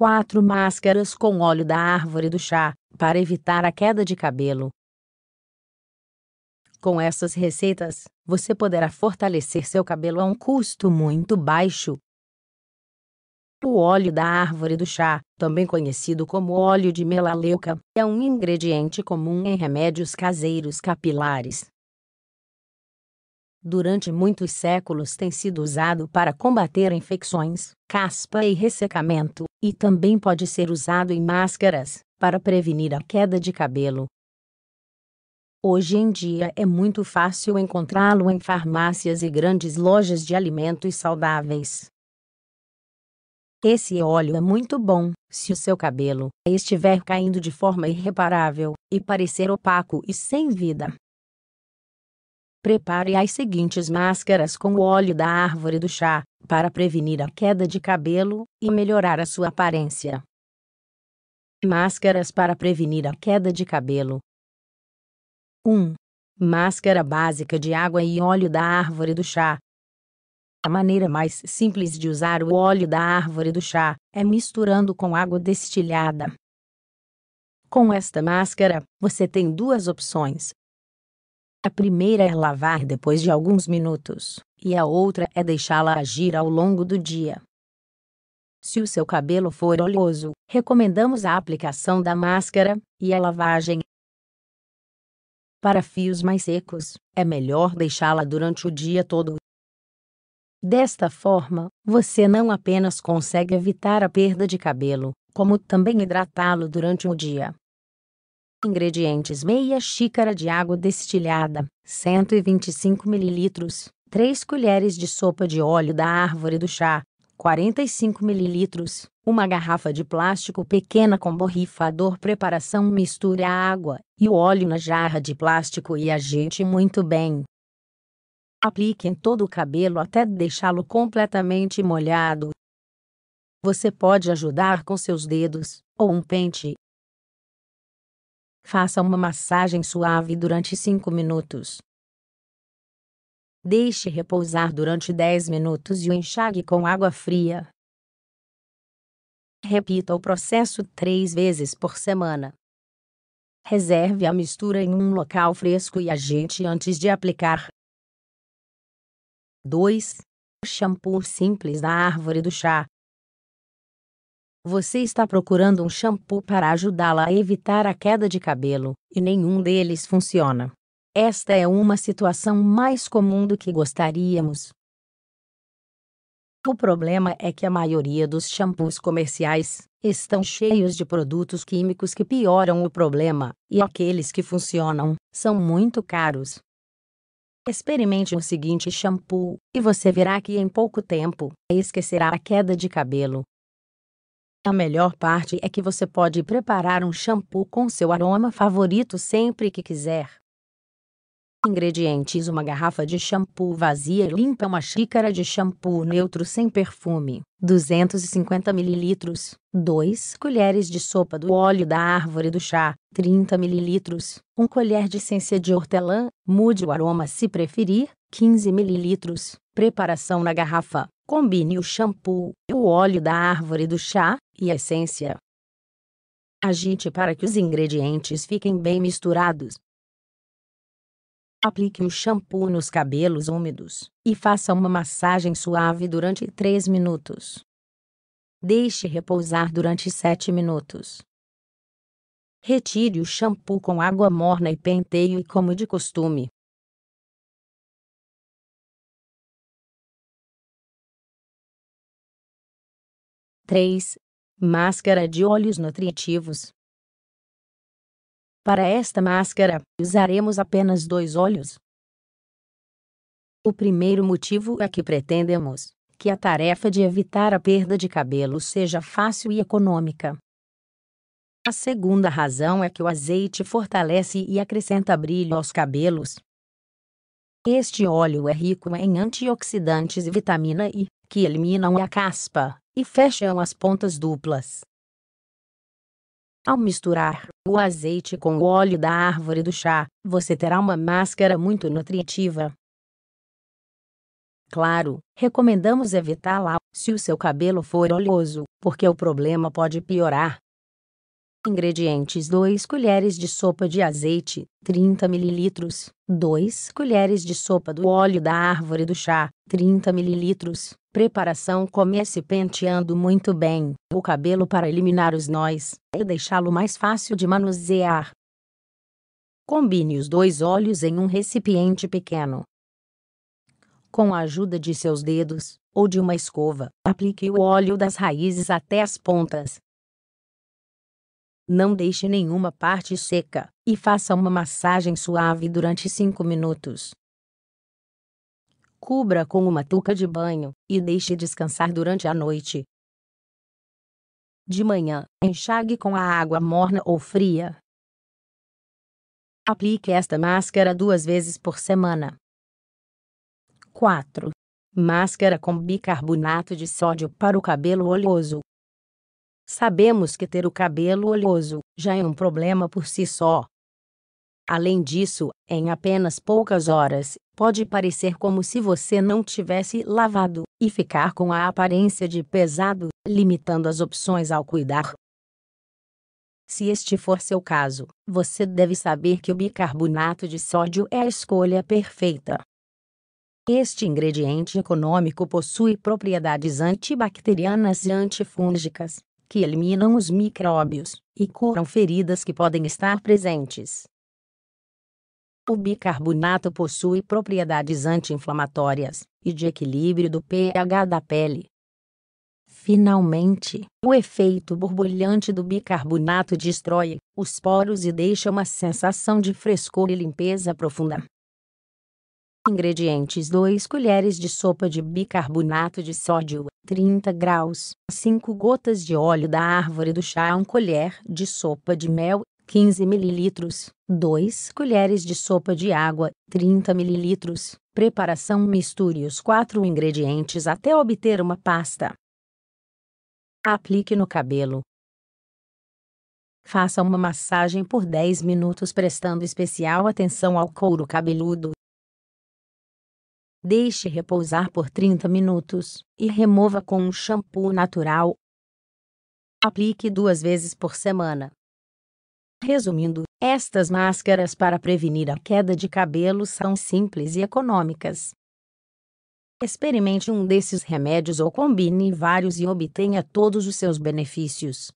4 máscaras com óleo da árvore do chá, para evitar a queda de cabelo. Com essas receitas, você poderá fortalecer seu cabelo a um custo muito baixo. O óleo da árvore do chá, também conhecido como óleo de melaleuca, é um ingrediente comum em remédios caseiros capilares. Durante muitos séculos tem sido usado para combater infecções, caspa e ressecamento. E também pode ser usado em máscaras, para prevenir a queda de cabelo. Hoje em dia é muito fácil encontrá-lo em farmácias e grandes lojas de alimentos saudáveis. Esse óleo é muito bom se o seu cabelo estiver caindo de forma irreparável e parecer opaco e sem vida. Prepare as seguintes máscaras com o óleo da árvore do chá, para prevenir a queda de cabelo e melhorar a sua aparência. Máscaras para prevenir a queda de cabelo. 1. Máscara básica de água e óleo da árvore do chá. A maneira mais simples de usar o óleo da árvore do chá é misturando com água destilhada. Com esta máscara, você tem duas opções: a primeira é lavar depois de alguns minutos, e a outra é deixá-la agir ao longo do dia. Se o seu cabelo for oleoso, recomendamos a aplicação da máscara e a lavagem. Para fios mais secos, é melhor deixá-la durante o dia todo. Desta forma, você não apenas consegue evitar a perda de cabelo, como também hidratá-lo durante o dia. Ingredientes: meia xícara de água destilhada, 125 ml, 3 colheres de sopa de óleo da árvore do chá, 45 ml, uma garrafa de plástico pequena com borrifador. Preparação: misture a água e o óleo na jarra de plástico e agite muito bem. Aplique em todo o cabelo até deixá-lo completamente molhado. Você pode ajudar com seus dedos ou um pente. Faça uma massagem suave durante 5 minutos. Deixe repousar durante 10 minutos e o enxague com água fria. Repita o processo três vezes por semana. Reserve a mistura em um local fresco e agite antes de aplicar. 2. Shampoo simples da árvore do chá. Você está procurando um shampoo para ajudá-la a evitar a queda de cabelo, e nenhum deles funciona. Esta é uma situação mais comum do que gostaríamos. O problema é que a maioria dos shampoos comerciais estão cheios de produtos químicos que pioram o problema, e aqueles que funcionam são muito caros. Experimente o seguinte shampoo e você verá que em pouco tempo esquecerá a queda de cabelo a melhor parte é que você pode preparar um shampoo com seu aroma favorito sempre que quiser. Ingredientes: uma garrafa de shampoo vazia e limpa, uma xícara de shampoo neutro sem perfume, 250 ml, 2 colheres de sopa do óleo da árvore do chá, 30 ml, 1 colher de essência de hortelã, mude o aroma se preferir, 15 ml. Preparação na garrafa: combine o shampoo, o óleo da árvore do chá e a essência. Agite para que os ingredientes fiquem bem misturados. Aplique um shampoo nos cabelos úmidos e faça uma massagem suave durante 3 minutos. Deixe repousar durante 7 minutos. Retire o shampoo com água morna e penteie como de costume. 3. Máscara de óleos nutritivos. Para esta máscara, usaremos apenas dois óleos. O primeiro motivo é que pretendemos que a tarefa de evitar a perda de cabelo seja fácil e econômica. A segunda razão é que o azeite fortalece e acrescenta brilho aos cabelos. Este óleo é rico em antioxidantes e vitamina E, que eliminam a caspa, e fecham as pontas duplas. Ao misturar o azeite com o óleo da árvore do chá, você terá uma máscara muito nutritiva. Claro, recomendamos evitá-la se o seu cabelo for oleoso, porque o problema pode piorar. Ingredientes 2 colheres de sopa de azeite, 30 ml, 2 colheres de sopa do óleo da árvore do chá, 30 ml, preparação comece penteando muito bem o cabelo para eliminar os nós e deixá-lo mais fácil de manusear. Combine os dois óleos em um recipiente pequeno. Com a ajuda de seus dedos ou de uma escova, aplique o óleo das raízes até as pontas. Não deixe nenhuma parte seca e faça uma massagem suave durante 5 minutos cubra com uma touca de banho e deixe descansar durante a noite. De manhã, enxague com a água morna ou fria. Aplique esta máscara duas vezes por semana. 4. Máscara com bicarbonato de sódio para o cabelo oleoso. Sabemos que ter o cabelo oleoso já é um problema por si só, Além disso, em apenas poucas horas, pode parecer como se você não tivesse lavado e ficar com a aparência de pesado, limitando as opções ao cuidar. Se este for seu caso, você deve saber que o bicarbonato de sódio é a escolha perfeita. Este ingrediente econômico possui propriedades antibacterianas e antifúngicas, que eliminam os micróbios e curam feridas que podem estar presentes o bicarbonato possui propriedades anti-inflamatórias e de equilíbrio do pH da pele. Finalmente, o efeito borbulhante do bicarbonato destrói os poros e deixa uma sensação de frescor e limpeza profunda. Ingredientes 2 colheres de sopa de bicarbonato de sódio, 30 graus, 5 gotas de óleo da árvore do chá 1 colher de sopa de mel, 15 ml, 2 colheres de sopa de água, 30 ml. Preparação misture os quatro ingredientes até obter uma pasta. Aplique no cabelo. Faça uma massagem por 10 minutos prestando especial atenção ao couro cabeludo. Deixe repousar por 30 minutos e remova com um shampoo natural. Aplique duas vezes por semana. Resumindo, estas máscaras para prevenir a queda de cabelo são simples e econômicas. Experimente um desses remédios ou combine vários e obtenha todos os seus benefícios.